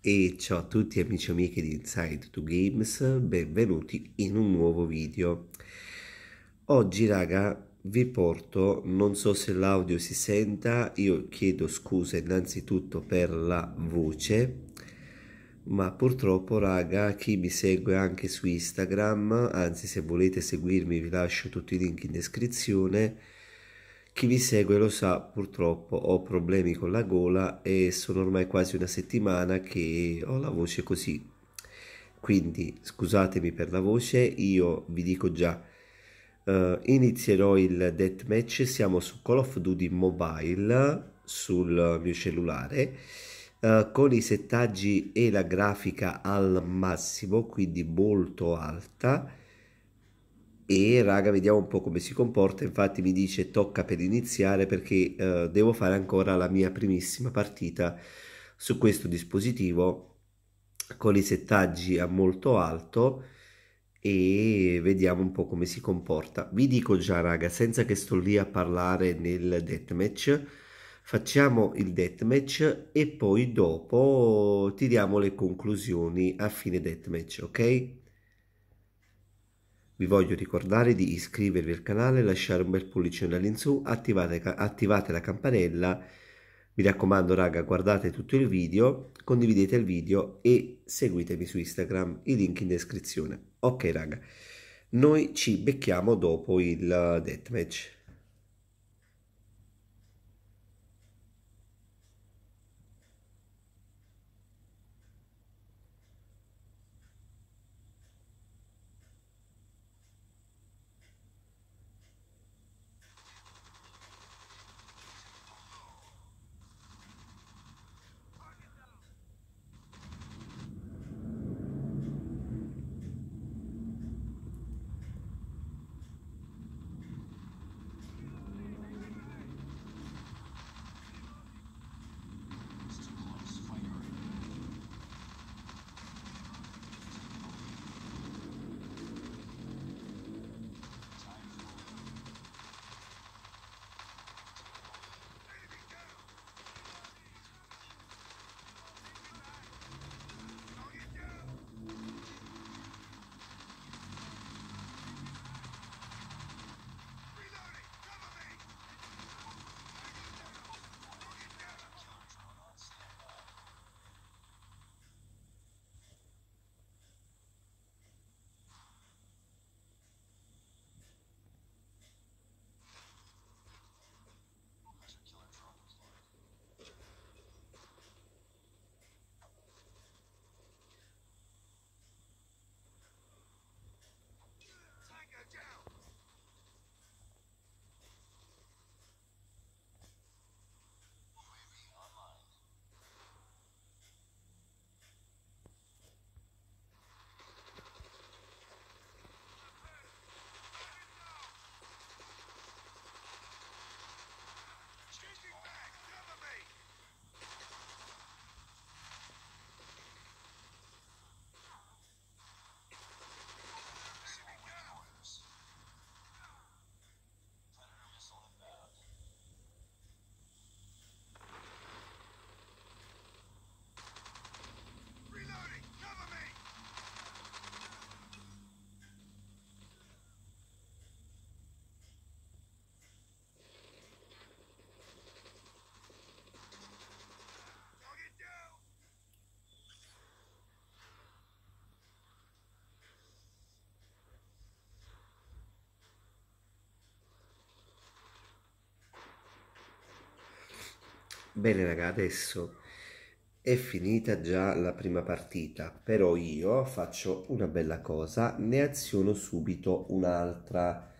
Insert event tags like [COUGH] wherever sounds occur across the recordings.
E ciao a tutti amici e amiche di Inside 2 Games, benvenuti in un nuovo video. Oggi raga vi porto, non so se l'audio si senta, io chiedo scusa innanzitutto per la voce, ma purtroppo raga chi mi segue anche su Instagram, anzi se volete seguirmi vi lascio tutti i link in descrizione, chi vi segue lo sa, purtroppo ho problemi con la gola e sono ormai quasi una settimana che ho la voce così. Quindi scusatemi per la voce, io vi dico già, eh, inizierò il deathmatch, siamo su Call of Duty Mobile sul mio cellulare eh, con i settaggi e la grafica al massimo, quindi molto alta e raga vediamo un po' come si comporta infatti mi dice tocca per iniziare perché eh, devo fare ancora la mia primissima partita su questo dispositivo con i settaggi a molto alto e vediamo un po' come si comporta vi dico già raga senza che sto lì a parlare nel deathmatch facciamo il deathmatch e poi dopo tiriamo le conclusioni a fine deathmatch ok vi voglio ricordare di iscrivervi al canale, lasciare un bel pollicino da su, attivate, attivate la campanella mi raccomando raga, guardate tutto il video, condividete il video e seguitemi su Instagram, i link in descrizione. Ok raga, noi ci becchiamo dopo il uh, deathmatch. Bene raga, adesso è finita già la prima partita, però io faccio una bella cosa, ne aziono subito un'altra,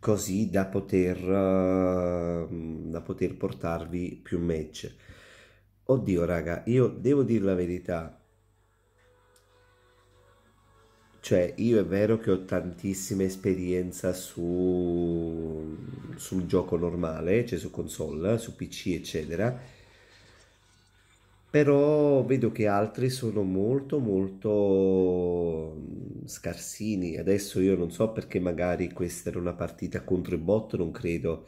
così da poter, ehm, da poter portarvi più match. Oddio raga, io devo dire la verità, cioè, io è vero che ho tantissima esperienza su, sul gioco normale, cioè su console, su PC, eccetera. Però vedo che altri sono molto, molto scarsini. Adesso io non so perché magari questa era una partita contro i bot, non credo.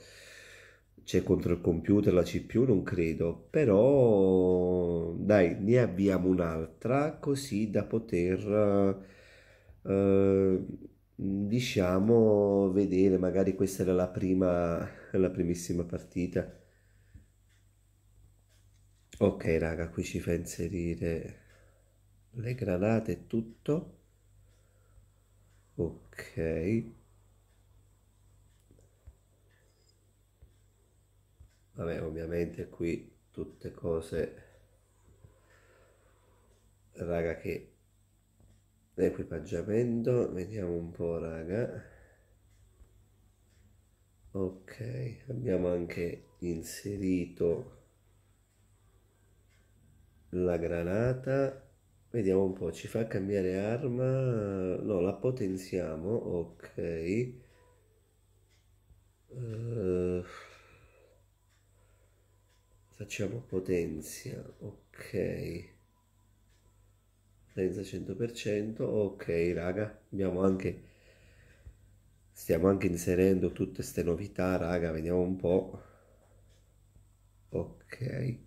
Cioè, contro il computer, la CPU, non credo. Però, dai, ne abbiamo un'altra così da poter Ehm, diciamo vedere, magari questa era la prima, la primissima partita. Ok raga, qui ci fa inserire le granate e tutto. Ok. Vabbè, ovviamente qui tutte cose raga che l'equipaggiamento vediamo un po' raga ok abbiamo anche inserito la granata vediamo un po' ci fa cambiare arma no la potenziamo ok uh, facciamo potenzia ok potenza 100% ok raga abbiamo anche stiamo anche inserendo tutte queste novità raga vediamo un po ok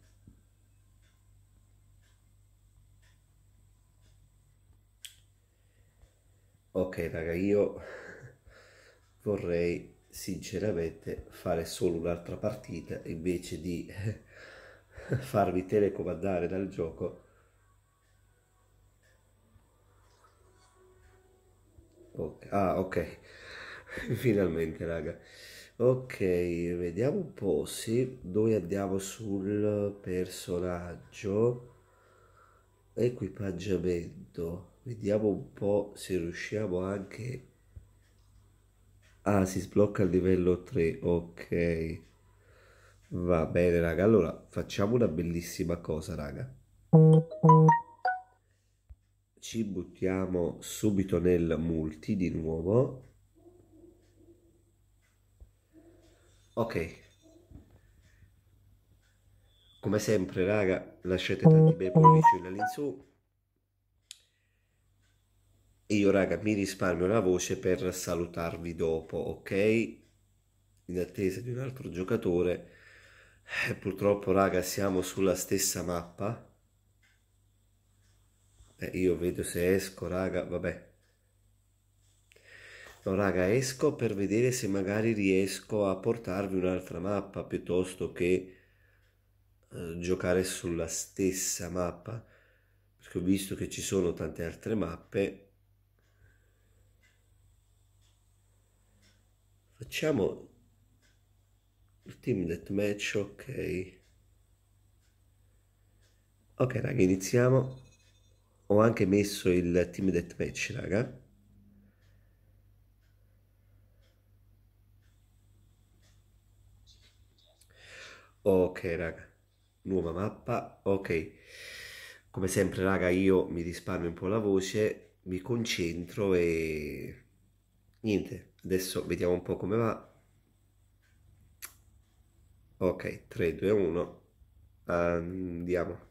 ok raga io vorrei sinceramente fare solo un'altra partita invece di [LAUGHS] farvi telecomandare dal gioco Oh, ah, ok. [LAUGHS] Finalmente, raga. Ok, vediamo un po'. Sì, noi andiamo sul personaggio equipaggiamento. Vediamo un po' se riusciamo anche... Ah, si sblocca il livello 3. Ok. Va bene, raga. Allora, facciamo una bellissima cosa, raga ci buttiamo subito nel multi di nuovo ok come sempre raga lasciate tanti bei pollicini all'insù e io raga mi risparmio la voce per salutarvi dopo ok in attesa di un altro giocatore eh, purtroppo raga siamo sulla stessa mappa eh, io vedo se esco, raga, vabbè. No, raga, esco per vedere se magari riesco a portarvi un'altra mappa piuttosto che eh, giocare sulla stessa mappa. Perché ho visto che ci sono tante altre mappe. Facciamo il team deathmatch, ok. Ok, raga, iniziamo ho anche messo il team deathmatch, raga. Ok, raga. Nuova mappa. Ok. Come sempre, raga, io mi risparmio un po' la voce, mi concentro e... Niente, adesso vediamo un po' come va. Ok, 3, 2, 1. Andiamo.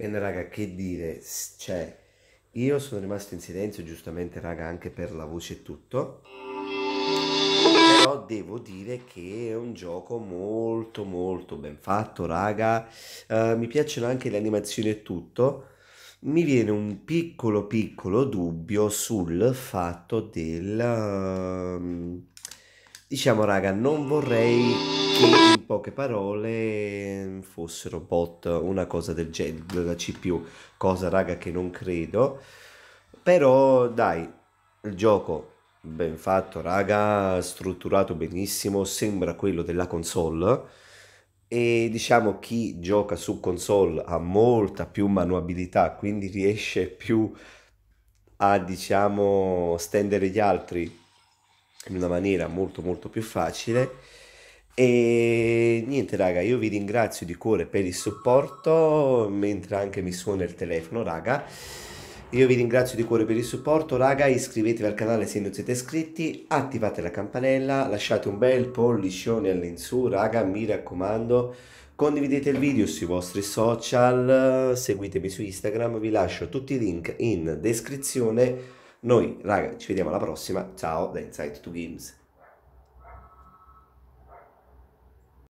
Bene raga, che dire, cioè, io sono rimasto in silenzio giustamente raga anche per la voce e tutto, però devo dire che è un gioco molto molto ben fatto raga, uh, mi piacciono anche le animazioni e tutto, mi viene un piccolo piccolo dubbio sul fatto del... Uh, Diciamo raga, non vorrei che in poche parole mm, fossero bot una cosa del genere, della CPU, cosa raga che non credo, però dai, il gioco ben fatto raga, strutturato benissimo, sembra quello della console e diciamo chi gioca su console ha molta più manuabilità, quindi riesce più a diciamo stendere gli altri in una maniera molto molto più facile. E niente raga, io vi ringrazio di cuore per il supporto, mentre anche mi suona il telefono raga. Io vi ringrazio di cuore per il supporto, raga, iscrivetevi al canale se non siete iscritti, attivate la campanella, lasciate un bel pollicione all'insù, raga, mi raccomando. Condividete il video sui vostri social, seguitemi su Instagram, vi lascio tutti i link in descrizione noi, raga, ci vediamo alla prossima. Ciao da Inside 2 Games.